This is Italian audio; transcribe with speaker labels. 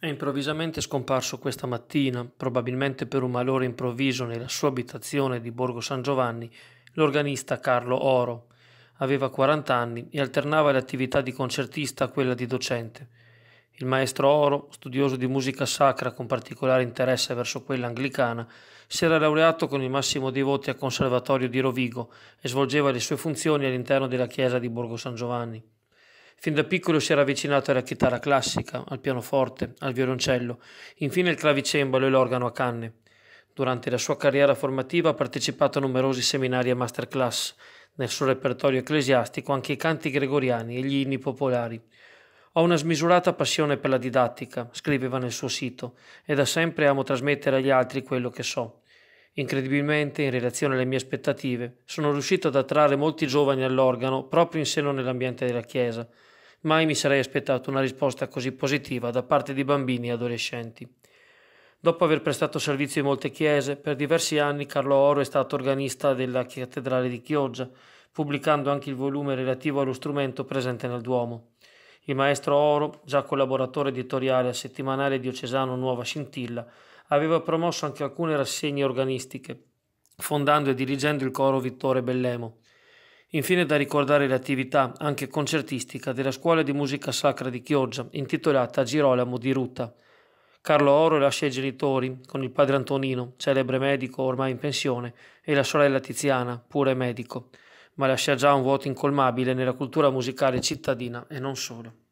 Speaker 1: È improvvisamente scomparso questa mattina, probabilmente per un malore improvviso nella sua abitazione di Borgo San Giovanni, l'organista Carlo Oro. Aveva 40 anni e alternava l'attività di concertista a quella di docente. Il maestro Oro, studioso di musica sacra con particolare interesse verso quella anglicana, si era laureato con il massimo dei voti al Conservatorio di Rovigo e svolgeva le sue funzioni all'interno della chiesa di Borgo San Giovanni. Fin da piccolo si era avvicinato alla chitarra classica, al pianoforte, al violoncello, infine al clavicembalo e l'organo a canne. Durante la sua carriera formativa ha partecipato a numerosi seminari e masterclass, nel suo repertorio ecclesiastico anche i canti gregoriani e gli inni popolari. Ho una smisurata passione per la didattica, scriveva nel suo sito, e da sempre amo trasmettere agli altri quello che so. Incredibilmente, in relazione alle mie aspettative, sono riuscito ad attrarre molti giovani all'organo proprio in seno nell'ambiente della Chiesa. Mai mi sarei aspettato una risposta così positiva da parte di bambini e adolescenti. Dopo aver prestato servizio in molte chiese, per diversi anni Carlo Oro è stato organista della Cattedrale di Chioggia, pubblicando anche il volume relativo allo strumento presente nel Duomo. Il maestro Oro, già collaboratore editoriale al settimanale diocesano Nuova Scintilla, aveva promosso anche alcune rassegne organistiche, fondando e dirigendo il coro Vittore Bellemo. Infine da ricordare l'attività, anche concertistica, della Scuola di Musica Sacra di Chioggia, intitolata Girolamo di Ruta. Carlo Oro lascia i genitori, con il padre Antonino, celebre medico ormai in pensione, e la sorella Tiziana, pure medico, ma lascia già un vuoto incolmabile nella cultura musicale cittadina e non solo.